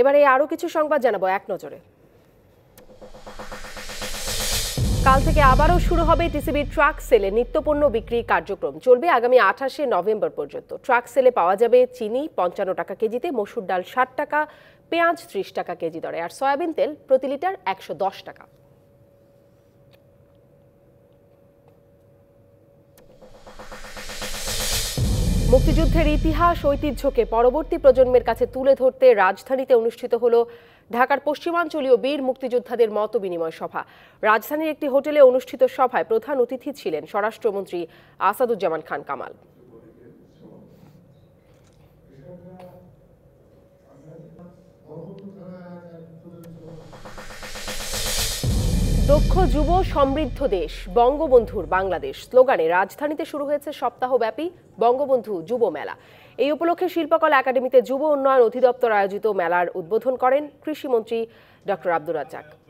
এবারে আরও কিছু সংবাদ জানাবো এক নজরে কাল থেকে আবারও শুরু হবে টিসিবির ট্রাক সেলে নিত্যপণ্য বিক্রি কার্যক্রম চলবে আগামী আঠাশে নভেম্বর পর্যন্ত ট্রাক সেলে পাওয়া যাবে চিনি পঞ্চান্ন টাকা কেজিতে মসুর ডাল ষাট টাকা পেঁয়াজ ত্রিশ টাকা কেজি দরে আর সয়াবিন তেল প্রতি লিটার একশো টাকা মুক্তিযুদ্ধের ইতিহাস ঐতিহ্যকে পরবর্তী প্রজন্মের কাছে তুলে ধরতে রাজধানীতে অনুষ্ঠিত হল ঢাকার পশ্চিমাঞ্চলীয় বীর মুক্তিযোদ্ধাদের মত বিনিময় সভা রাজধানীর একটি হোটেলে অনুষ্ঠিত সভায় প্রধান অতিথি ছিলেন স্বরাষ্ট্রমন্ত্রী আসাদুজ্জামান খান কামাল দক্ষ যুব সমৃদ্ধ দেশ বঙ্গবন্ধুর বাংলাদেশ স্লোগানে রাজধানীতে শুরু হয়েছে সপ্তাহব্যাপী বঙ্গবন্ধু যুব মেলা এই উপলক্ষে শিল্পকলা একাডেমিতে যুব উন্নয়ন অধিদপ্তর আয়োজিত মেলার উদ্বোধন করেন কৃষিমন্ত্রী ডক্টর আব্দুর রাজ্জাক